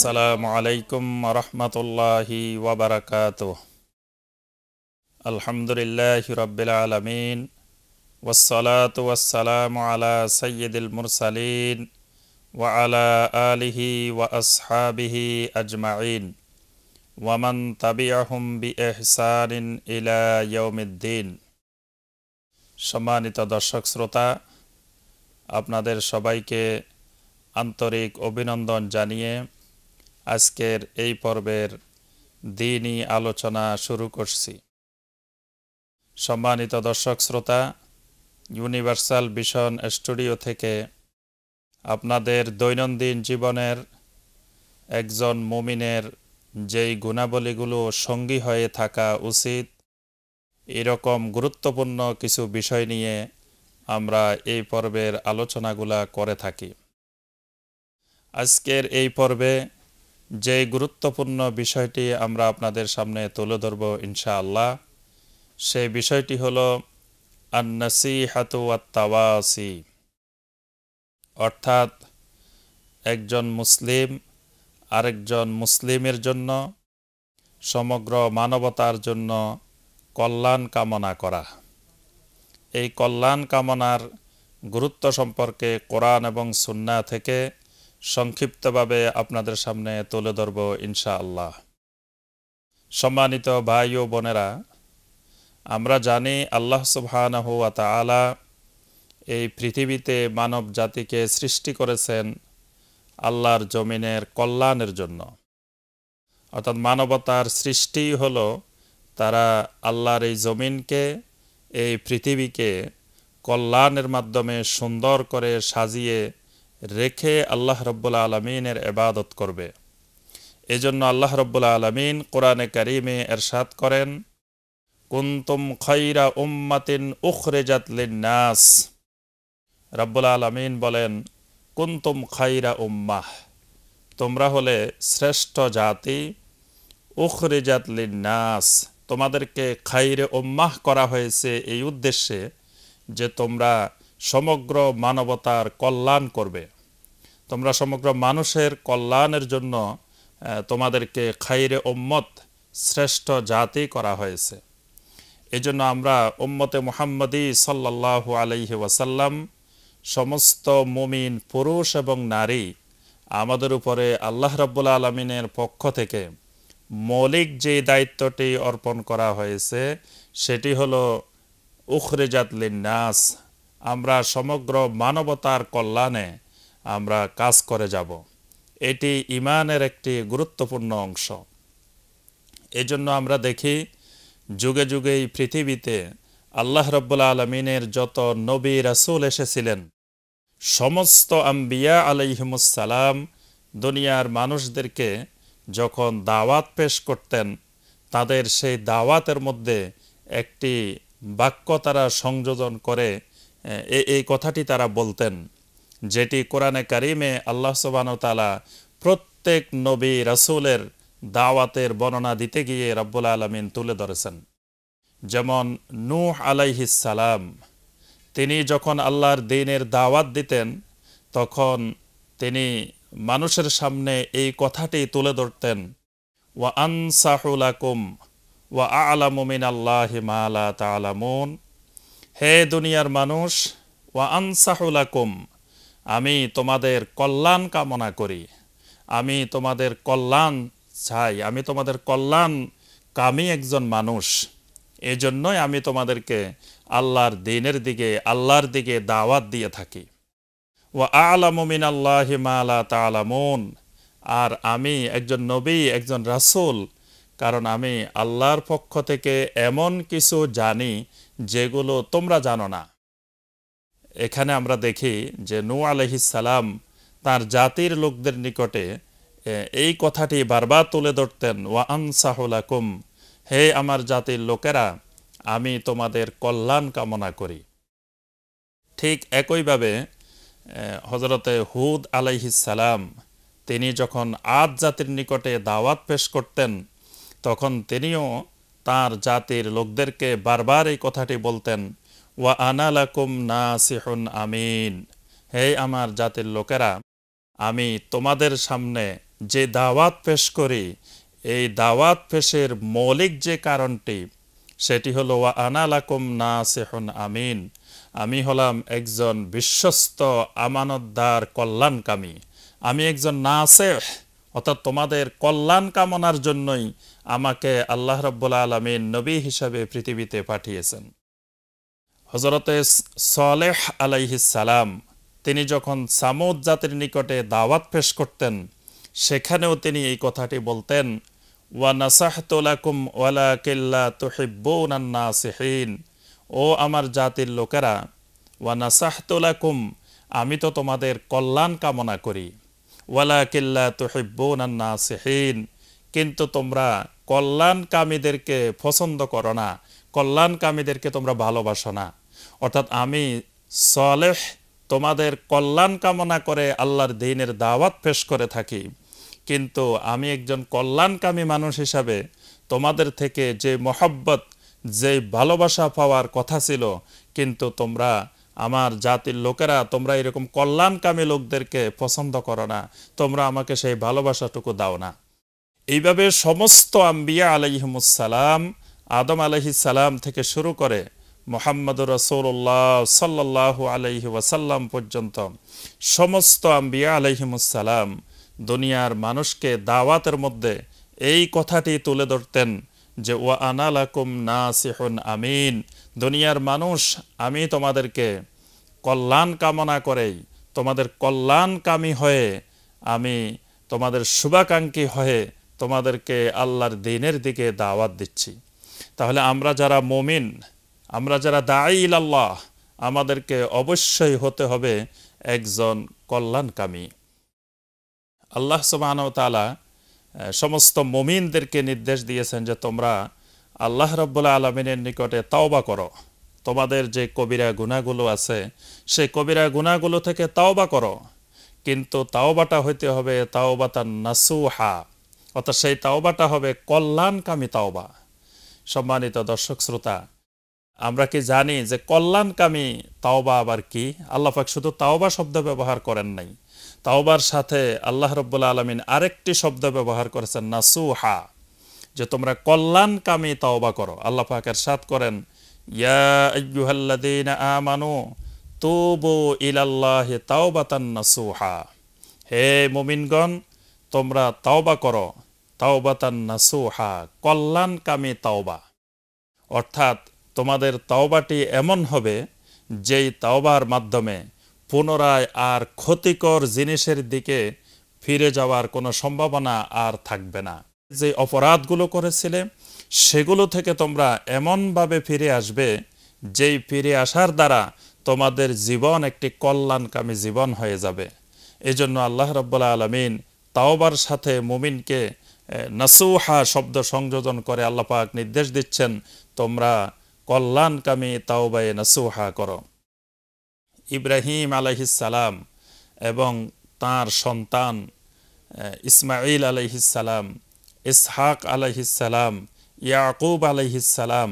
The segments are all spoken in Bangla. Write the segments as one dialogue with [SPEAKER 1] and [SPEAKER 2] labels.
[SPEAKER 1] السلام عليكم ورحمة الله وبركاته الحمد لله رب العالمين والصلاة والسلام على سيد المرسلين وعلى آله وأصحابه أجمعين ومن تبعهم بإحسان إلى يوم الدين সম্মানিত দর্শক শ্রোতা আপনাদের সবাইকে আন্তরিক অভিনন্দন জানিয়ে আজকের এই পর্বের দিনই আলোচনা শুরু করছি সম্মানিত দর্শক শ্রোতা ইউনিভার্সাল ভিশন স্টুডিও থেকে আপনাদের দৈনন্দিন জীবনের একজন মুমিনের যেই গুণাবলীগুলো সঙ্গী হয়ে থাকা উচিত এরকম গুরুত্বপূর্ণ কিছু বিষয় নিয়ে আমরা এই পর্বের আলোচনাগুলা করে থাকি আজকের এই পর্বে যে গুরুত্বপূর্ণ বিষয়টি আমরা আপনাদের সামনে তুলে ধরব আল্লাহ সেই বিষয়টি হল হাতু আন্নাসিহাতুয়াত্তাওয়াসি অর্থাৎ একজন মুসলিম আরেকজন মুসলিমের জন্য সমগ্র মানবতার জন্য কল্যাণ কামনা করা এই কল্যাণ কামনার গুরুত্ব সম্পর্কে কোরআন এবং সুন্না থেকে সংক্ষিপ্তভাবে আপনাদের সামনে তুলে ধরব ইনশাআল্লাহ সম্মানিত ভাই ও বোনেরা আমরা জানি আল্লাহ সুবহানাহ আলা এই পৃথিবীতে মানব জাতিকে সৃষ্টি করেছেন আল্লাহর জমিনের কল্যাণের জন্য অর্থাৎ মানবতার সৃষ্টি হল তারা আল্লাহর এই জমিনকে এই পৃথিবীকে কল্যাণের মাধ্যমে সুন্দর করে সাজিয়ে রেখে আল্লাহ রব্বুল আলমিনের এবাদত করবে এজন্য আল্লাহ রব্বুল আলমিন কোরআনে কারিমে এরশাদ করেন কুন্তুম খৈরা উম্মাতিন উখরেজাত নাস রব্বুল আলমিন বলেন কুন্তুম খৈরা উম্মাহ তোমরা হলে শ্রেষ্ঠ জাতি উখরেজাত নাস তোমাদেরকে খাইরে উম্মাহ করা হয়েছে এই উদ্দেশ্যে যে তোমরা সমগ্র মানবতার কল্যাণ করবে তোমরা সমগ্র মানুষের কল্যাণের জন্য তোমাদেরকে খাইরে ওম্মত শ্রেষ্ঠ জাতি করা হয়েছে এজন্য আমরা ওম্মতে মোহাম্মদী সাল্লাহু আলহি ওয়াসাল্লাম সমস্ত মুমিন পুরুষ এবং নারী আমাদের উপরে আল্লাহ রব্বুল আলমিনের পক্ষ থেকে মৌলিক যে দায়িত্বটি অর্পণ করা হয়েছে সেটি হলো উখরেজাত লিন্নাস আমরা সমগ্র মানবতার কল্যাণে আমরা কাজ করে যাব এটি ইমানের একটি গুরুত্বপূর্ণ অংশ এজন্য আমরা দেখি যুগে যুগে এই পৃথিবীতে আল্লাহ রব্বুল আলমিনের যত নবী রাসুল এসেছিলেন সমস্ত আম্বিয়া আলহিমুসালাম দুনিয়ার মানুষদেরকে যখন দাওয়াত পেশ করতেন তাদের সেই দাওয়াতের মধ্যে একটি বাক্য তারা সংযোজন করে এই কথাটি তারা বলতেন যেটি কোরআনে কারিমে আল্লাহ তালা প্রত্যেক নবী রসুলের দাওয়াতের বর্ণনা দিতে গিয়ে রব্বুল আলমিন তুলে ধরেছেন যেমন নূহ আলাইহিসালাম তিনি যখন আল্লাহর দিনের দাওয়াত দিতেন তখন তিনি মানুষের সামনে এই কথাটি তুলে ধরতেন ওয়া আকুম ওয়া আলামুমিন আল্লাহ মালা তালামুন হে দুনিয়ার মানুষ ওয়া আনসাহুলাকুম আমি তোমাদের কল্যাণ কামনা করি আমি তোমাদের কল্যাণ চাই আমি তোমাদের কল্যাণ কামি একজন মানুষ এজন্যই আমি তোমাদেরকে আল্লাহর দিনের দিকে আল্লাহর দিকে দাওয়াত দিয়ে থাকি ও আলামিন আল্লাহ মালা তালামুন আর আমি একজন নবী একজন রাসুল কারণ আমি আল্লাহর পক্ষ থেকে এমন কিছু জানি যেগুলো তোমরা জানো না এখানে আমরা দেখি যে নু সালাম তার জাতির লোকদের নিকটে এই কথাটি বারবার তুলে ধরতেন ওয়া আনসাহুলাকুম হে আমার জাতির লোকেরা আমি তোমাদের কল্যাণ কামনা করি ঠিক একইভাবে হজরতে হুদ সালাম তিনি যখন আদ জাতির নিকটে দাওয়াত পেশ করতেন তখন তিনিও তার জাতির লোকদেরকে বারবার এই কথাটি বলতেন ওয়া আনালাকুম নাসিহুন আমিন হে আমার জাতির লোকেরা আমি তোমাদের সামনে যে দাওয়াত পেশ করি এই দাওয়াত পেশের মৌলিক যে কারণটি সেটি হলো ওয়া আনালাকুম নাসিহুন আমিন আমি হলাম একজন বিশ্বস্ত আমানতদার কল্যাণকামী আমি একজন নাসেহ অর্থাৎ তোমাদের কল্যাণ কামনার জন্যই আমাকে আল্লাহ রব্বুল আলমিন নবী হিসাবে পৃথিবীতে পাঠিয়েছেন হজরতে সলেহ সালাম তিনি যখন সামুদ জাতির নিকটে দাওয়াত পেশ করতেন সেখানেও তিনি এই কথাটি বলতেন ওয়া তোলাকুম ওয়ালা কিল্লা তুহিব্বুনান্না সিহীন ও আমার জাতির লোকেরা ওয়া নাসাহতুলাকুম আমি তো তোমাদের কল্যাণ কামনা করি ওয়ালা কিল্লা তুহিব্বুনান্না সেহীন কিন্তু তোমরা কল্যাণকামীদেরকে পছন্দ করো না কল্যাণকামীদেরকে তোমরা ভালোবাসো না অর্থাৎ আমি সলেহ তোমাদের কল্যাণ কামনা করে আল্লাহর দিনের দাওয়াত পেশ করে থাকি কিন্তু আমি একজন কল্যাণকামী মানুষ হিসাবে তোমাদের থেকে যে মহব্বত যে ভালোবাসা পাওয়ার কথা ছিল কিন্তু তোমরা আমার জাতির লোকেরা তোমরা এরকম কল্যাণকামী লোকদেরকে পছন্দ করো না তোমরা আমাকে সেই ভালোবাসাটুকু দাও না এইভাবে সমস্ত আম্বিয়া আলহিমুসালাম আদম আলহি সালাম থেকে শুরু করে মোহাম্মদ রসৌল্লাহ সাল্লাহ আলহি ওয়াসাল্লাম পর্যন্ত সমস্ত আম্বিয়া আলহিমুসালাম দুনিয়ার মানুষকে দাওয়াতের মধ্যে এই কথাটি তুলে ধরতেন যে ওয়া আনালাকুম না সিহন আমিন দুনিয়ার মানুষ আমি তোমাদেরকে কল্যাণ কামনা করেই তোমাদের কল্যাণকামী হয়ে আমি তোমাদের শুভাকাঙ্ক্ষী হয়ে তোমাদেরকে আল্লাহর দিনের দিকে দাওয়াত দিচ্ছি তাহলে আমরা যারা মমিন আমরা যারা দায়ীল আল্লাহ আমাদেরকে অবশ্যই হতে হবে একজন কল্যাণকামী আল্লাহ সুবাহতালা সমস্ত মমিনদেরকে নির্দেশ দিয়েছেন যে তোমরা আল্লাহ রব্বুল্লা আলমিনের নিকটে তাওবা করো তোমাদের যে কবিরা গুণাগুলো আছে সেই কবিরা গুণাগুলো থেকে তাওবা করো কিন্তু তাওবাটা হইতে হবে তাওবাতা নাসুহা অর্থাৎ সেই তাওবাটা হবে কল্যাণকামী তাওবা সম্মানিত দর্শক শ্রোতা আমরা কি জানি যে কল্যাণকামী তাওবা আবার কি পাক শুধু তাওবা শব্দ ব্যবহার করেন নাই তাওবার সাথে আল্লাহ রব্বুল্লা আলমিন আরেকটি শব্দ ব্যবহার করেছেন নাসুহা যে তোমরা কল্যাণকামী তাওবা করো আল্লাহ পাকের সাথ করেন ইয়া আমানু তুবু ইলাল্লাহি তাওবাতান নাসুহা হে মুমিনগণ তোমরা তাওবা করো তাওবাতান নাসুহা কল্যাণকামী তাওবা অর্থাৎ তোমাদের তাওবাটি এমন হবে যেই তাওবার মাধ্যমে পুনরায় আর ক্ষতিকর জিনিসের দিকে ফিরে যাওয়ার কোনো সম্ভাবনা আর থাকবে না যে অপরাধগুলো করেছিলে সেগুলো থেকে তোমরা এমনভাবে ফিরে আসবে যেই ফিরে আসার দ্বারা তোমাদের জীবন একটি কল্যাণকামী জীবন হয়ে যাবে এজন্য আল্লাহ রব্বুল্লা আলমিন তাওবার সাথে মুমিনকে নাসুহা শব্দ সংযোজন করে আল্লাপাক নির্দেশ দিচ্ছেন তোমরা কল্যাণকামী তাওবায়ে নাসুহা করো ইব্রাহিম আলহিসাল্লাম এবং তার সন্তান ইসমাইল আলহিসাল্লাম ইসহাক আলহিসাল্লাম ইয়াকুব আলহিসাল্লাম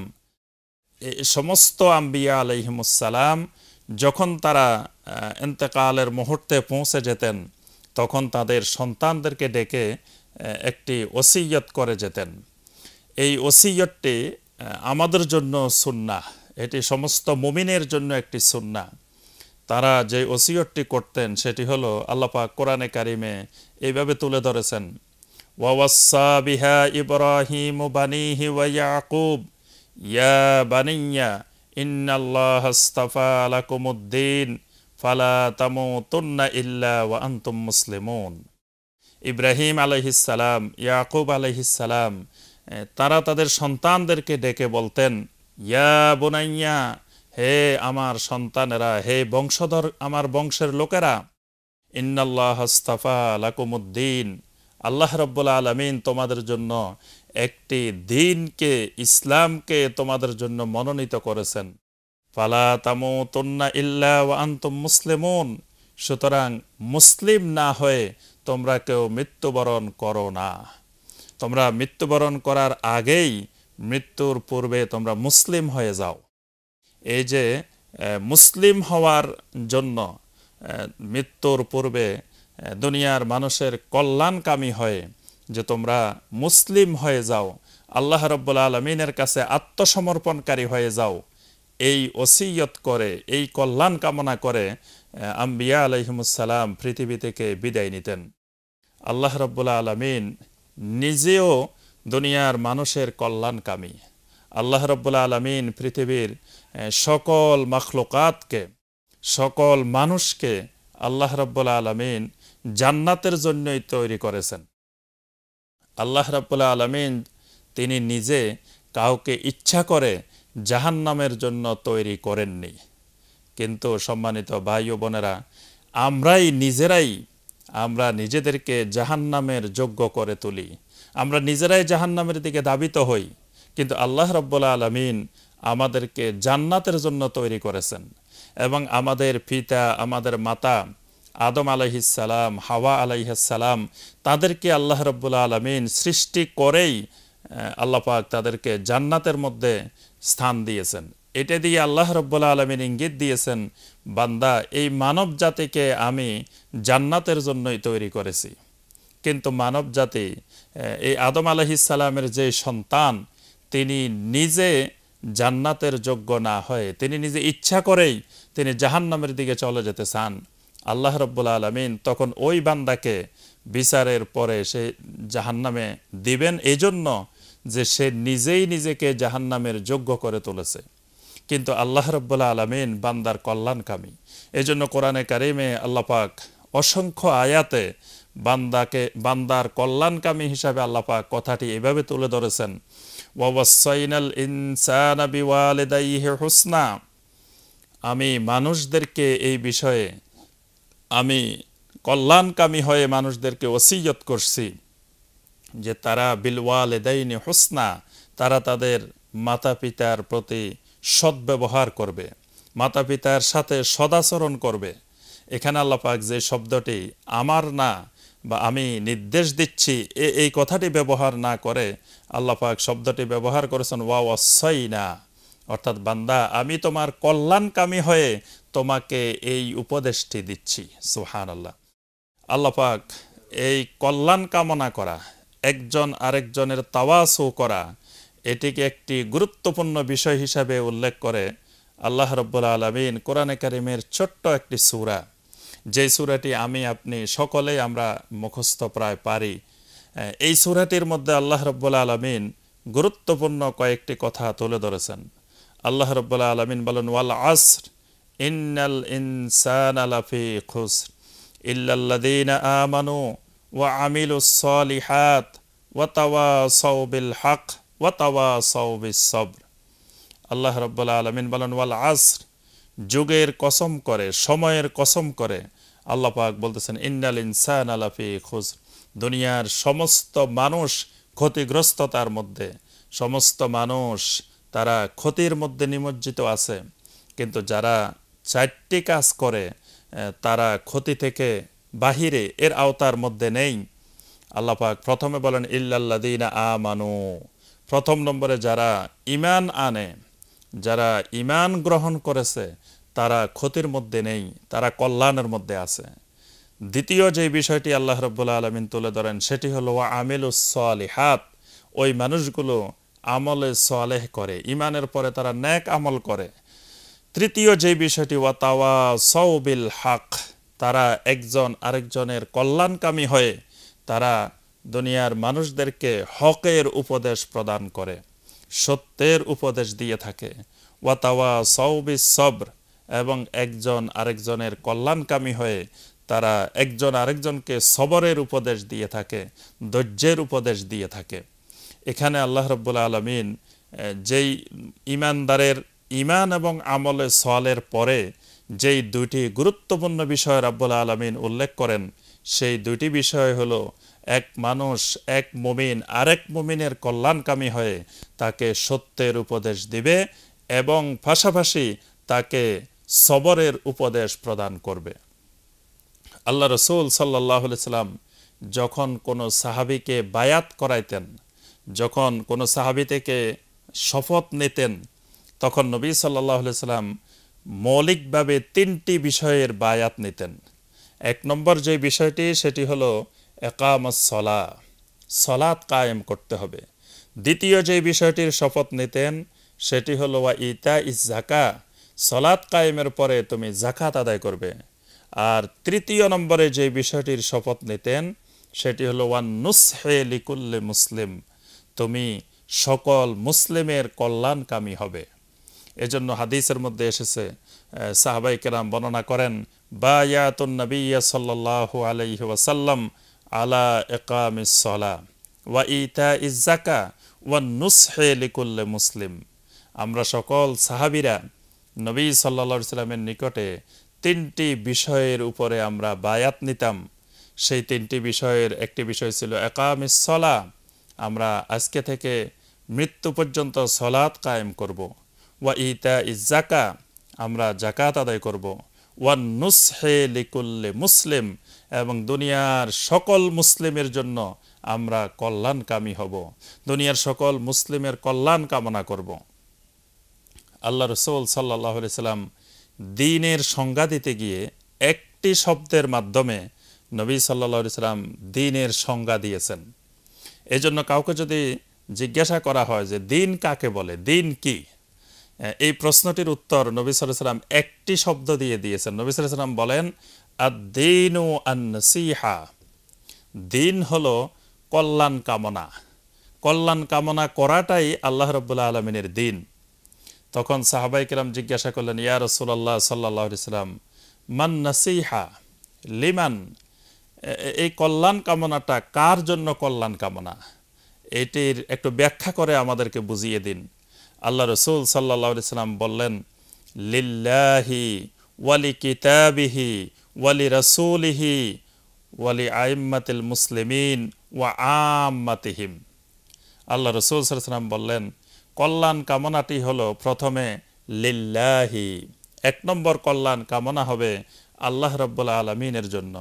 [SPEAKER 1] সমস্ত আম্বিয়া আলহিমুসালাম যখন তারা এন্তেকালের মুহূর্তে পৌঁছে যেতেন তখন তাদের সন্তানদেরকে ডেকে একটি ওসিয়ত করে যেতেন এই ওসিয়তটি আমাদের জন্য সুন্না এটি সমস্ত মুমিনের জন্য একটি সুন্না তারা যে ওসিয়তটি করতেন সেটি হলো আল্লাপাক কোরআনে কারিমে এইভাবে তুলে ধরেছেন ওয়াসা বিহা ইব্রাহিম বানিহি ওয়াকুব ইয়া বানিয়া ইন্নাল্লাহ আলাকুমুদ্দিন ফালা তামো তন্না ইল্লা ওয়া আন্তম ইব্রাহিম আলহিসাল্লাম ইয়াকুব আলহিসাল্লাম তারা তাদের সন্তানদেরকে ডেকে বলতেন ইয়া বোনাইয়া হে আমার সন্তানেরা হে বংশধর আমার বংশের লোকেরা ইন্নাল্লাহস্তাফা লাকুমুদ্দিন আল্লাহ রব্বুল আলমিন তোমাদের জন্য একটি দিনকে ইসলামকে তোমাদের জন্য মনোনীত করেছেন ফালা তামু তন্না ইল্লা আন্তম মুসলিমুন সুতরাং মুসলিম না হয়ে তোমরা কেউ মৃত্যুবরণ করো না তোমরা মৃত্যুবরণ করার আগেই মৃত্যুর পূর্বে তোমরা মুসলিম হয়ে যাও এই যে মুসলিম হওয়ার জন্য মৃত্যুর পূর্বে দুনিয়ার মানুষের কল্যাণকামী হয়ে যে তোমরা মুসলিম হয়ে যাও আল্লাহ রব্বুল আলমিনের কাছে আত্মসমর্পণকারী হয়ে যাও এই ওসিয়ত করে এই কল্যাণ কামনা করে আম্বিয়া আলহিমুসালাম পৃথিবী থেকে বিদায় নিতেন আল্লাহ রব্বুল্লা আলমিন নিজেও দুনিয়ার মানুষের কল্যাণকামী আল্লাহ রব্বুল্লা আলমিন পৃথিবীর সকল মখলুকাতকে সকল মানুষকে আল্লাহ রব্বুল্লা আলমিন জান্নাতের জন্যই তৈরি করেছেন আল্লাহ রব্বুল্লা আলমিন তিনি নিজে কাউকে ইচ্ছা করে জাহান্নামের জন্য তৈরি করেননি কিন্তু সম্মানিত ভাই ও বোনেরা আমরাই নিজেরাই আমরা নিজেদেরকে জাহান্নামের যোগ্য করে তুলি আমরা নিজেরাই জাহান্নামের দিকে ধাবিত হই কিন্তু আল্লাহ রব্বুল্লা আলমিন আমাদেরকে জান্নাতের জন্য তৈরি করেছেন এবং আমাদের পিতা আমাদের মাতা আদম আলাইহিসালাম হাওয়া আলাইহাসালাম তাদেরকে আল্লাহ রব্বুল্লা আলমিন সৃষ্টি করেই আল্লাপাক তাদেরকে জান্নাতের মধ্যে স্থান দিয়েছেন এটা দিয়ে আল্লাহ রব্বুল্লা আলমিন ইঙ্গিত দিয়েছেন বান্দা এই মানব জাতিকে আমি জান্নাতের জন্যই তৈরি করেছি কিন্তু মানব জাতি এই আদম আলহিসাল্লামের যে সন্তান তিনি নিজে জান্নাতের যোগ্য না হয়ে তিনি নিজে ইচ্ছা করেই তিনি জাহান্নামের দিকে চলে যেতে চান আল্লাহ রব্বুল্লা আলমিন তখন ওই বান্দাকে বিচারের পরে সে জাহান্নামে দিবেন এজন্য যে সে নিজেই নিজেকে জাহান্নামের যোগ্য করে তুলেছে কিন্তু আল্লাহ রব্বুল্লা আলমিন বান্দার কল্যাণকামী জন্য কোরআনে কারিমে আল্লাপাক অসংখ্য আয়াতে বান্দাকে বান্দার কল্যাণকামী হিসাবে আল্লাপাক কথাটি এভাবে তুলে ধরেছেন হুসনা আমি মানুষদেরকে এই বিষয়ে আমি কল্যাণকামী হয়ে মানুষদেরকে ওসিয়ত করছি যে তারা বিলওয়াল এদাইনি হোসনা তারা তাদের মাতা পিতার প্রতি সদ্ব্যবহার করবে মাতা পিতার সাথে সদাচরণ করবে এখানে আল্লাপাক যে শব্দটি আমার না বা আমি নির্দেশ দিচ্ছি এ এই কথাটি ব্যবহার না করে আল্লাপাক শব্দটি ব্যবহার করেছেন ওয়া অসই না অর্থাৎ বান্দা আমি তোমার কল্যাণকামী হয়ে তোমাকে এই উপদেশটি দিচ্ছি সুহান আল্লাহ আল্লাপাক এই কল্যাণ কামনা করা একজন আরেকজনের তাওয়াসও করা এটিকে একটি গুরুত্বপূর্ণ বিষয় হিসাবে উল্লেখ করে আল্লাহ রব্বুল্লা আলমিন কোরআনে কারিমের ছোট্ট একটি সুরা যেই সুরাটি আমি আপনি সকলেই আমরা মুখস্থ প্রায় পারি এই সুরাটির মধ্যে আল্লাহ রব্বুল্লা আলমিন গুরুত্বপূর্ণ কয়েকটি কথা তুলে ধরেছেন আল্লাহ রব্বুল্লা আলমিন বলেন ওয়াল আসর ইন্নাল ইনসান আলাফি খুস ইল্লাল্লাদিন আমানু وعملوا الصالحات وتواصوا بالحق وتواصوا بالصبر আল্লাহ রব্বুল আলমিন বলেন ওয়াল আসর যুগের কসম করে সময়ের কসম করে আল্লাহ পাক বলতেছেন ইন্নাল ইনসান আলাফি খুজ দুনিয়ার সমস্ত মানুষ ক্ষতিগ্রস্ততার মধ্যে সমস্ত মানুষ তারা ক্ষতির মধ্যে নিমজ্জিত আছে কিন্তু যারা চারটি কাজ করে তারা ক্ষতি থেকে বাহিরে এর আওতার মধ্যে নেই আল্লাপাক প্রথমে বলেন আ আমানু প্রথম নম্বরে যারা ইমান আনে যারা ইমান গ্রহণ করেছে তারা ক্ষতির মধ্যে নেই তারা কল্যাণের মধ্যে আছে দ্বিতীয় যে বিষয়টি আল্লাহ রব্বুল্লা আলমিন তুলে ধরেন সেটি হলো হাত ওই মানুষগুলো আমলে সালেহ করে ইমানের পরে তারা ন্যাক আমল করে তৃতীয় যে বিষয়টি ওয়াতাওয়া সৌবিল হাক তারা একজন আরেকজনের কল্যাণকামী হয়ে তারা দুনিয়ার মানুষদেরকে হকের উপদেশ প্রদান করে সত্যের উপদেশ দিয়ে থাকে ওয়াতাওয়া সৌবি সব্র এবং একজন আরেকজনের কল্যাণকামী হয়ে তারা একজন আরেকজনকে সবরের উপদেশ দিয়ে থাকে ধৈর্যের উপদেশ দিয়ে থাকে এখানে আল্লাহ রব্বুল আলমিন যেই ইমানদারের ইমান এবং আমলে সওয়ালের পরে যেই দুইটি গুরুত্বপূর্ণ বিষয় রাব্বুল আলমিন উল্লেখ করেন সেই দুইটি বিষয় হল এক মানুষ এক মুমিন আরেক মুমিনের কল্যাণকামী হয়ে তাকে সত্যের উপদেশ দিবে এবং পাশাপাশি তাকে সবরের উপদেশ প্রদান করবে আল্লাহ রসুল সাল্লাহ সাল্লাম যখন কোনো সাহাবিকে বায়াত করাইতেন যখন কোনো সাহাবি থেকে শপথ নিতেন তখন নবী সাল্লাহ সাল্লাম মৌলিকভাবে তিনটি বিষয়ের বায়াত নিতেন এক নম্বর যে বিষয়টি সেটি হলো একাম সলা সলাৎ কায়েম করতে হবে দ্বিতীয় যে বিষয়টির শপথ নিতেন সেটি হলো ওয়া ইতা ইস জাকা সলাৎ কায়েমের পরে তুমি জাকাত আদায় করবে আর তৃতীয় নম্বরে যে বিষয়টির শপথ নিতেন সেটি হলো ওয়ান নুসহে লিকুল্লে মুসলিম তুমি সকল মুসলিমের কল্যাণকামী হবে এজন্য হাদিসের মধ্যে এসেছে সাহাবাই কেরাম বর্ণনা করেন বায়াতুন নবিয়া সাল্লাহ আলহি আলা একামিসলা ওয়া ইতা ইজাকা ওয়া নুসহে লিকুল্লে মুসলিম আমরা সকল সাহাবিরা নবী সাল্লা সাল্লামের নিকটে তিনটি বিষয়ের উপরে আমরা বায়াত নিতাম সেই তিনটি বিষয়ের একটি বিষয় ছিল একামিসলা আমরা আজকে থেকে মৃত্যু পর্যন্ত সলাৎ কায়েম করব। ওয়া ইতা ইজাকা আমরা জাকাত আদায় করব ওয়ান নুসহে লিকুল্লে মুসলিম এবং দুনিয়ার সকল মুসলিমের জন্য আমরা কল্যাণকামী হব দুনিয়ার সকল মুসলিমের কল্যাণ কামনা করব আল্লাহ রসুল সাল্লাহ সাল্লাম দিনের সংজ্ঞা দিতে গিয়ে একটি শব্দের মাধ্যমে নবী সাল্লা সাল্লাম দিনের সংজ্ঞা দিয়েছেন এজন্য কাউকে যদি জিজ্ঞাসা করা হয় যে দিন কাকে বলে দিন কী এই প্রশ্নটির উত্তর নবী সাল্লাম একটি শব্দ দিয়ে দিয়েছেন নবী সাল্লাম বলেন আদিন আনসিহা দিন হলো কল্যাণ কামনা কল্যাণ কামনা করাটাই আল্লাহ রব্বুল্লা আলমিনের দিন তখন সাহাবাই কিরাম জিজ্ঞাসা করলেন ইয়া রসুল্লাহ সাল্লাহ ইসলাম মান নাসিহা লিমান এই কল্যাণ কামনাটা কার জন্য কল্যাণ কামনা এটির একটু ব্যাখ্যা করে আমাদেরকে বুঝিয়ে দিন আল্লাহ রসুল সাল্লা সাল্লাম বললেন লিল্লাহি ওয়ালি কিতাবিহি ওয়ালি রসুলিহি ওয়ালি আইম্মাতিল মুসলিমিন ওয়া আমিহিম আল্লাহ রসুল সাল্লাম বললেন কল্যাণ কামনাটি হলো প্রথমে লিল্লাহি এক নম্বর কল্যাণ কামনা হবে আল্লাহ রব্বুল আলমিনের জন্য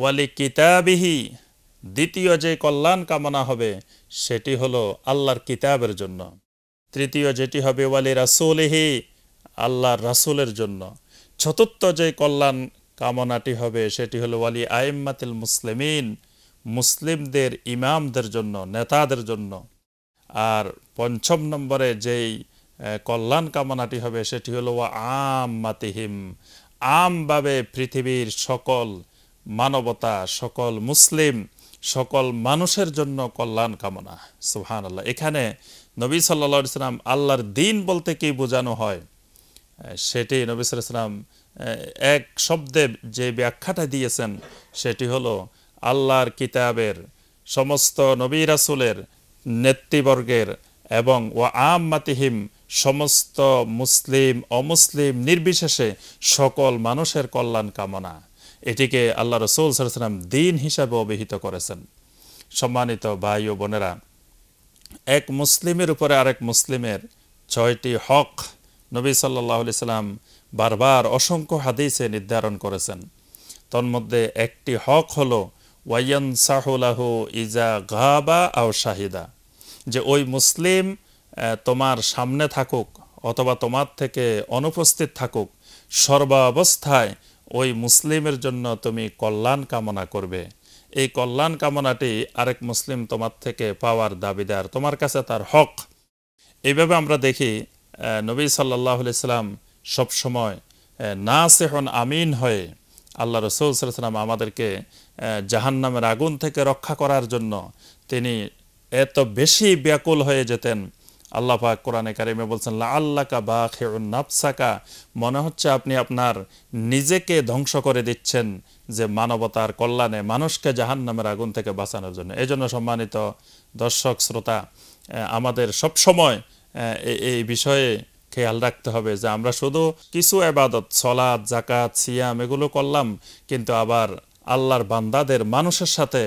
[SPEAKER 1] ওয়ালি কিতাবিহি দ্বিতীয় যে কল্যাণ কামনা হবে সেটি হলো আল্লাহর কিতাবের জন্য তৃতীয় যেটি হবে ওয়ালি রাসুলহি আল্লাহর রাসুলের জন্য চতুর্থ যে কল্যাণ কামনাটি হবে সেটি হলো ওয়ালি আইম্মাতিল মুসলিমিন মুসলিমদের ইমামদের জন্য নেতাদের জন্য আর পঞ্চম নম্বরে যেই কল্যাণ কামনাটি হবে সেটি হলো ওয়া মাতিহিম আমভাবে পৃথিবীর সকল মানবতা সকল মুসলিম সকল মানুষের জন্য কল্যাণ কামনা সুহান আল্লাহ এখানে নবী সাল্লা সাল্লাম আল্লাহর দিন বলতে কি বোঝানো হয় সেটি নবী সাল্লাম এক শব্দে যে ব্যাখ্যাটা দিয়েছেন সেটি হলো আল্লাহর কিতাবের সমস্ত নবী রাসুলের নেতৃবর্গের এবং ও মাতিহিম সমস্ত মুসলিম অমুসলিম নির্বিশেষে সকল মানুষের কল্যাণ কামনা এটিকে আল্লাহ রসুল সাল্লাম দিন হিসাবে অভিহিত করেছেন সম্মানিত ভাই ও বোনেরা এক মুসলিমের উপরে আরেক মুসলিমের ছয়টি হক নবী সাল্লাহ সাল্লাম বারবার অসংখ্য হাদিসে নির্ধারণ করেছেন তন্মধ্যে একটি হক হল ওয়াইয়ন সাহুলাহ ইজা গাবা আও শাহিদা যে ওই মুসলিম তোমার সামনে থাকুক অথবা তোমার থেকে অনুপস্থিত থাকুক সর্বাবস্থায় ওই মুসলিমের জন্য তুমি কল্যাণ কামনা করবে এই কল্যাণ কামনাটি আরেক মুসলিম তোমার থেকে পাওয়ার দাবিদার তোমার কাছে তার হক এইভাবে আমরা দেখি নবী সাল্লাহ সব সবসময় না সেহন আমিন হয়ে আল্লাহ রসুল সাল্লাম আমাদেরকে জাহান্নামের আগুন থেকে রক্ষা করার জন্য তিনি এত বেশি ব্যাকুল হয়ে যেতেন আল্লাহ পাক কোরআনে কারিমে বলছেন আল্লাকা বা খেউন নাফসাকা মনে হচ্ছে আপনি আপনার নিজেকে ধ্বংস করে দিচ্ছেন যে মানবতার কল্যাণে মানুষকে জাহান নামের আগুন থেকে বাঁচানোর জন্য জন্য সম্মানিত দর্শক শ্রোতা আমাদের সব সময় এই বিষয়ে খেয়াল রাখতে হবে যে আমরা শুধু কিছু আবাদত সলাদ জাকাত সিয়াম এগুলো করলাম কিন্তু আবার আল্লাহর বান্দাদের মানুষের সাথে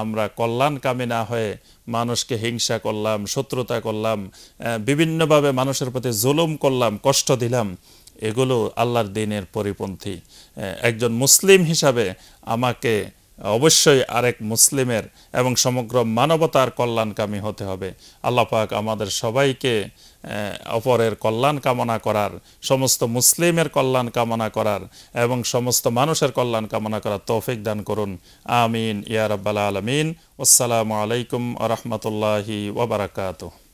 [SPEAKER 1] আমরা কল্যাণকামী না হয়ে মানুষকে হিংসা করলাম শত্রুতা করলাম বিভিন্নভাবে মানুষের প্রতি জুলুম করলাম কষ্ট দিলাম এগুলো আল্লাহর দিনের পরিপন্থী একজন মুসলিম হিসাবে আমাকে অবশ্যই আরেক মুসলিমের এবং সমগ্র মানবতার কল্যাণকামী হতে হবে আল্লাহ আমাদের সবাইকে অপরের কল্যাণ কামনা করার সমস্ত মুসলিমের কল্যাণ কামনা করার এবং সমস্ত মানুষের কল্যাণ কামনা করার তৌফিক দান করুন আমিন ইয়ারাব্বাল আলমিন আসসালামু আলাইকুম রহমতুল্লাহি ওবরাকাতু